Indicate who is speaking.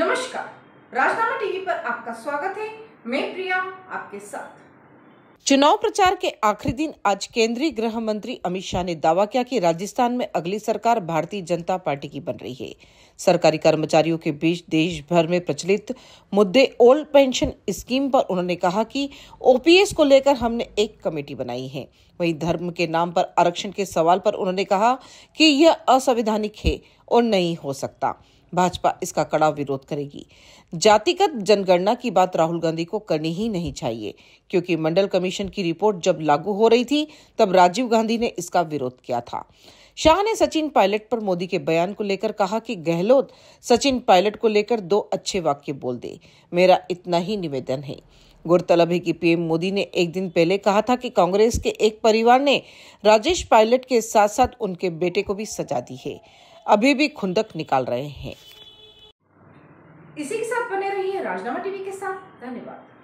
Speaker 1: नमस्कार राजनामा टीवी पर आपका स्वागत है मैं प्रिया आपके साथ
Speaker 2: चुनाव प्रचार के आखिरी दिन आज केंद्रीय गृह मंत्री अमित शाह ने दावा किया कि राजस्थान में अगली सरकार भारतीय जनता पार्टी की बन रही है सरकारी कर्मचारियों के बीच देश भर में प्रचलित मुद्दे ओल्ड पेंशन स्कीम पर उन्होंने कहा कि ओपीएस को लेकर हमने एक कमेटी बनाई है वहीं धर्म के नाम पर आरक्षण के सवाल पर उन्होंने कहा कि यह असंवैधानिक है और नहीं हो सकता भाजपा इसका कड़ा विरोध करेगी जातिगत जनगणना की बात राहुल गांधी को करनी ही नहीं चाहिए क्योंकि मंडल कमीशन की रिपोर्ट जब लागू हो रही थी तब राजीव गांधी ने इसका विरोध किया था शाह ने सचिन पायलट पर मोदी के बयान को लेकर कहा कि गहलोत सचिन पायलट को लेकर दो अच्छे वाक्य बोल दे मेरा इतना ही निवेदन है गौरतलब है कि पीएम मोदी ने एक दिन पहले कहा था कि कांग्रेस के एक परिवार ने राजेश पायलट के साथ साथ उनके बेटे को भी सजा दी है अभी भी खुंदक निकाल रहे हैं
Speaker 1: इसी के साथ बने रहिए राजनामा टीवी के साथ धन्यवाद